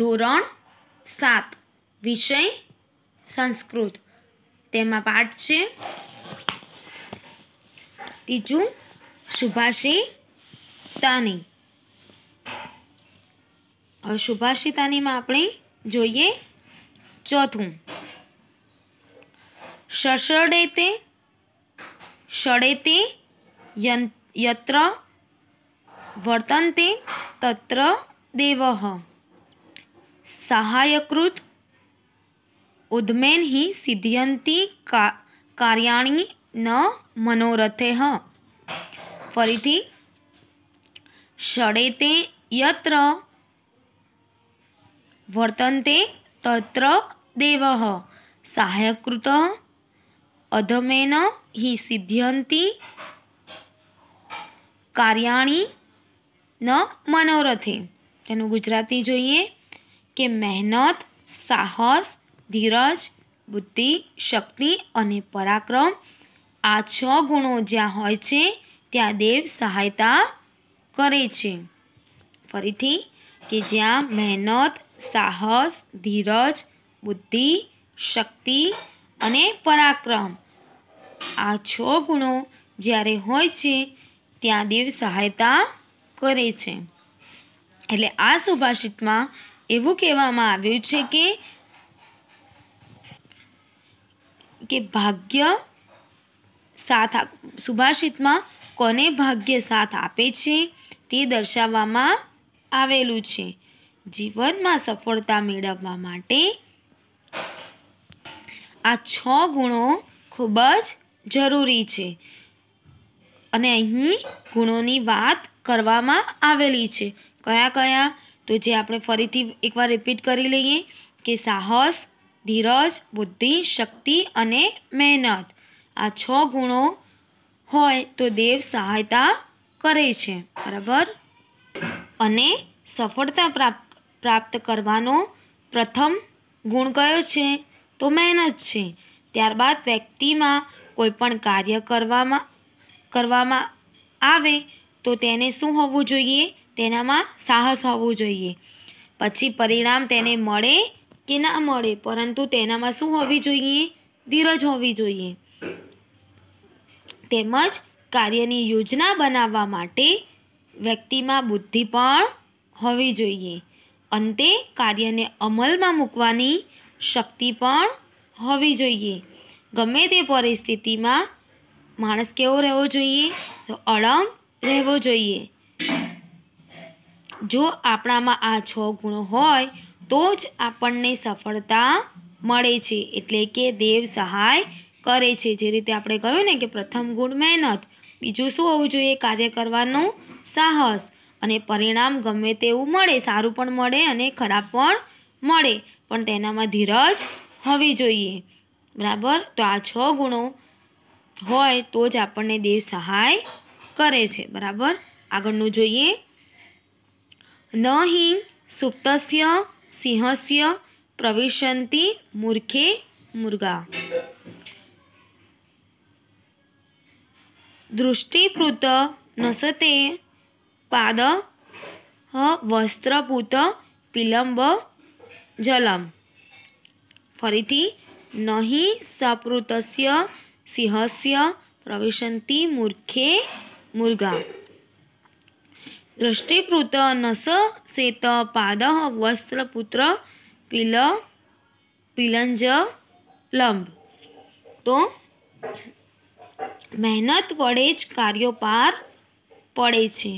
ધોરણ સાત વિષય સંસ્કૃત તેમાં પાઠ છે ત્રીજું સુભાષિતાની હવે સુભાષિતાનીમાં આપણે જોઈએ ચોથું સસડે તે સડે તે યત્ર વર્તન તે તત્ર દેવઃ સહાયકૃત ઉદ્મેન હિ સિદ્ધયંતિ કાર્યાણી ન મનોરથે હ ફરીથી ષડેતે યત્ર વર્તન્તે તત્ર દેવ સહાયકૃત અધમેન હિ સિદ્ધ્યંતિ કાર્યાણી ન મનોરથે તેનું ગુજરાતી જોઈએ કે મહેનત સાહસ ધીરજ બુદ્ધિ શક્તિ અને પરાક્રમ આ છ ગુણો જ્યાં હોય છે ત્યાં દેવ સહાયતા કરે છે ફરીથી કે જ્યાં મહેનત સાહસ ધીરજ બુદ્ધિ શક્તિ અને પરાક્રમ આ છ ગુણો જ્યારે હોય છે ત્યાં દેવ સહાયતા કરે છે એટલે આ સુભાષિતમાં એવું કહેવામાં આવ્યું છે કે કે ભાગ્ય સાથ સુભાષિતમાં કોને ભાગ્ય સાથ આપે છે તે દર્શાવવામાં આવેલું છે જીવનમાં સફળતા મેળવવા માટે આ છ ગુણો ખૂબ જ જરૂરી છે અને અહીં ગુણોની વાત કરવામાં આવેલી છે કયા કયા તો જે આપણે ફરીથી એકવાર રિપીટ કરી લઈએ કે સાહસ ધીરજ બુદ્ધિ શક્તિ અને મહેનત આ છ ગુણો હોય તો દેવ સહાયતા કરે છે બરાબર અને સફળતા પ્રાપ્ત પ્રાપ્ત કરવાનો પ્રથમ ગુણ કયો છે તો મહેનત છે ત્યારબાદ વ્યક્તિમાં કોઈપણ કાર્ય કરવામાં કરવામાં આવે તો તેને શું હોવું જોઈએ તેનામાં સાહસ હોવું જોઈએ પછી પરિણામ તેને મળે કે ના મળે પરંતુ તેનામાં શું હોવી જોઈએ ધીરજ હોવી જોઈએ તેમજ કાર્યની યોજના બનાવવા માટે વ્યક્તિમાં બુદ્ધિ પણ હોવી જોઈએ અંતે કાર્યને અમલમાં મૂકવાની શક્તિ પણ હોવી જોઈએ ગમે તે પરિસ્થિતિમાં માણસ કેવો રહેવો જોઈએ તો અળંગ રહેવો જોઈએ જો આપણામાં આ છ ગુણો હોય તો જ આપણને સફળતા મળે છે એટલે કે દેવ સહાય કરે છે જે રીતે આપણે કહ્યું ને કે પ્રથમ ગુણ મહેનત બીજું શું હોવું જોઈએ કાર્ય કરવાનું સાહસ અને પરિણામ ગમે તેવું મળે સારું પણ મળે અને ખરાબ પણ મળે પણ તેનામાં ધીરજ હોવી જોઈએ બરાબર તો આ છ ગુણો હોય તો જ આપણને દેવ સહાય કરે છે બરાબર આગળનું જોઈએ न हि सुप्तस्य सिंहस्य प्रविशन्ति मूर्खे मुर्गा दृष्टिपूत नसते पाद વસ્ત્રપૂત પિલંબ જલમ ફરીથી નહીં સપૃતસ્ય સિંહસ્ય પ્રવેશંતી મૂર્ખે મુર્ગા દ્રષ્ટિપૃત નસ શેત પાદ વસ્ત્રપુત્ર પિલ પિલંજ લંબ તો મહેનત પડે જ કાર્યો પાર પડે છે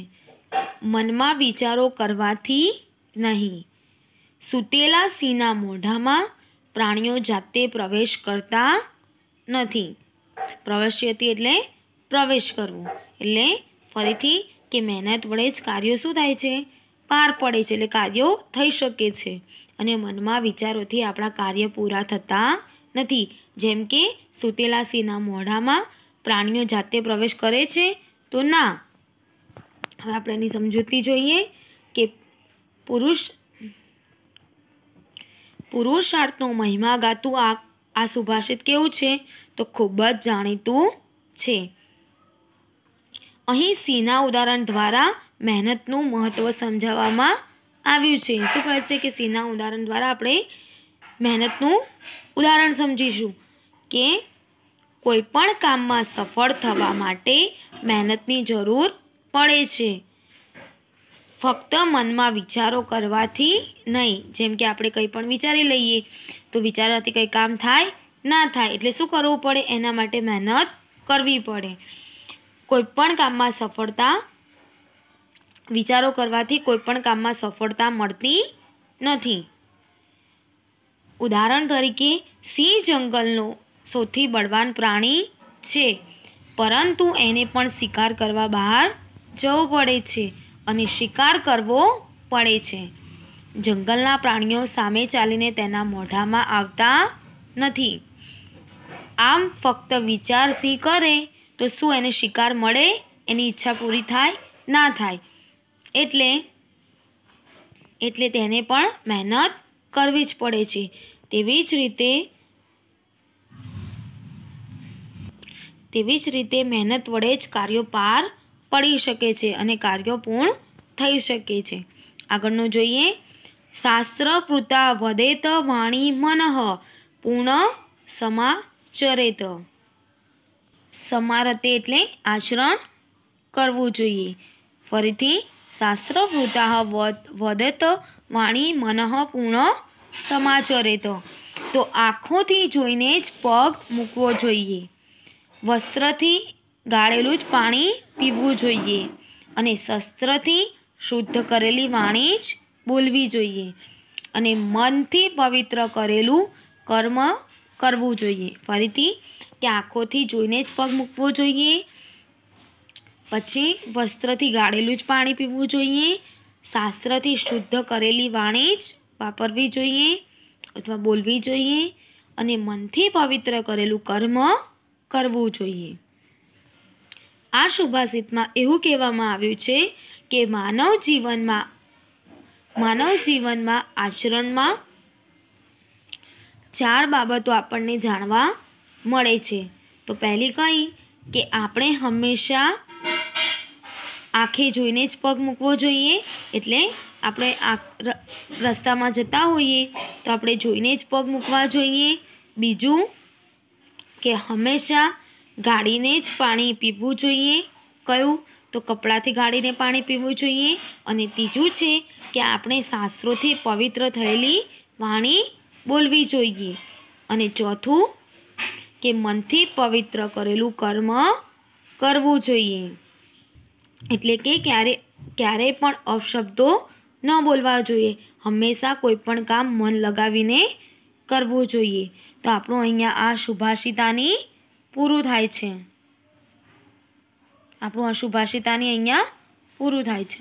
મનમાં વિચારો કરવાથી નહીં સૂતેલા સિંહના મોઢામાં પ્રાણીઓ જાતે પ્રવેશ કરતા નથી પ્રવેશ્યતી એટલે પ્રવેશ કરવો એટલે ફરીથી કે મહેનત વડે જ કાર્યો શું થાય છે પાર પડે છે એટલે કાર્યો થઈ શકે છે અને મનમાં વિચારોથી આપણા કાર્ય પૂરા થતા નથી જેમ કે સૂતેલા સિંહના મોઢામાં પ્રાણીઓ જાતે પ્રવેશ કરે છે તો ના હવે આપણે એની સમજૂતી જોઈએ કે પુરુષ પુરુષાર્થનો મહિમા ગાતું આ આ સુભાષિત કેવું છે તો ખૂબ જ જાણીતું છે અહીં સિંહના ઉદાહરણ દ્વારા મહેનતનું મહત્ત્વ સમજાવવામાં આવ્યું છે શું કહે છે કે સિંહના ઉદાહરણ દ્વારા આપણે મહેનતનું ઉદાહરણ સમજીશું કે કોઈપણ કામમાં સફળ થવા માટે મહેનતની જરૂર પડે છે ફક્ત મનમાં વિચારો કરવાથી નહીં જેમ કે આપણે કંઈ પણ વિચારી લઈએ તો વિચારવાથી કંઈ કામ થાય ના થાય એટલે શું કરવું પડે એના માટે મહેનત કરવી પડે કોઈપણ કામમાં સફળતા વિચારો કરવાથી કોઈપણ કામમાં સફળતા મળતી નથી ઉદાહરણ તરીકે સિંહ જંગલનો સૌથી બળવાન પ્રાણી છે પરંતુ એને પણ શિકાર કરવા બહાર જવું પડે છે અને શિકાર કરવો પડે છે જંગલના પ્રાણીઓ સામે ચાલીને તેના મોઢામાં આવતા નથી આમ ફક્ત વિચાર સિંહ કરે તો શું એને શિકાર મળે એની ઈચ્છા પૂરી થાય ના થાય એટલે એટલે તેને પણ મહેનત કરવી જ પડે છે તેવી જ રીતે તેવી જ રીતે મહેનત વડે જ કાર્યો પાર પડી શકે છે અને કાર્યો પૂર્ણ થઈ શકે છે આગળનું જોઈએ શાસ્ત્ર પૃતા વદેત વાણી મનઃ પૂર્ણ સમાચરેત સમારતે એટલે આચરણ કરવું જોઈએ ફરીથી શાસ્ત્ર વૃતાહ વદત વાણી મનઃ પૂર્ણ સમાચરેત તો આંખોથી જોઈને જ પગ મૂકવો જોઈએ વસ્ત્રથી ગાળેલું જ પાણી પીવું જોઈએ અને શસ્ત્રથી શુદ્ધ કરેલી વાણી જ બોલવી જોઈએ અને મનથી પવિત્ર કરેલું કર્મ કરવું જોઈએ ફરીથી કે આંખોથી જોઈને જ પગ મૂકવો જોઈએ પછી વસ્ત્રથી ગાળેલું જ પાણી પીવું જોઈએ શાસ્ત્રથી શુદ્ધ કરેલી વાણી જ વાપરવી જોઈએ અથવા બોલવી જોઈએ અને મનથી પવિત્ર કરેલું કર્મ કરવું જોઈએ આ સુભાષિતમાં એવું કહેવામાં આવ્યું છે કે માનવ જીવનમાં માનવ જીવનમાં આચરણમાં ચાર બાબતો આપણને જાણવા મળે છે તો પહેલી કઈ કે આપણે હંમેશા આંખે જોઈને જ પગ મૂકવો જોઈએ એટલે આપણે આ રસ્તામાં જતા હોઈએ તો આપણે જોઈને જ પગ મૂકવા જોઈએ બીજું કે હંમેશા ગાળીને જ પાણી પીવું જોઈએ કયું તો કપડાથી ગાળીને પાણી પીવું જોઈએ અને ત્રીજું છે કે આપણે શાસ્ત્રોથી પવિત્ર થયેલી વાણી બોલવી જોઈએ અને ચોથું કે મનથી પવિત્ર કરેલું કર્મ કરવું જોઈએ એટલે કે ક્યારે ક્યારેય પણ અપશબ્દો ન બોલવા જોઈએ હંમેશા કોઈ પણ કામ મન લગાવીને કરવું જોઈએ તો આપણું અહીંયા આ શુભાષિતાની પૂરું થાય છે આપણું આ શુભાષિતાની અહીંયા પૂરું થાય છે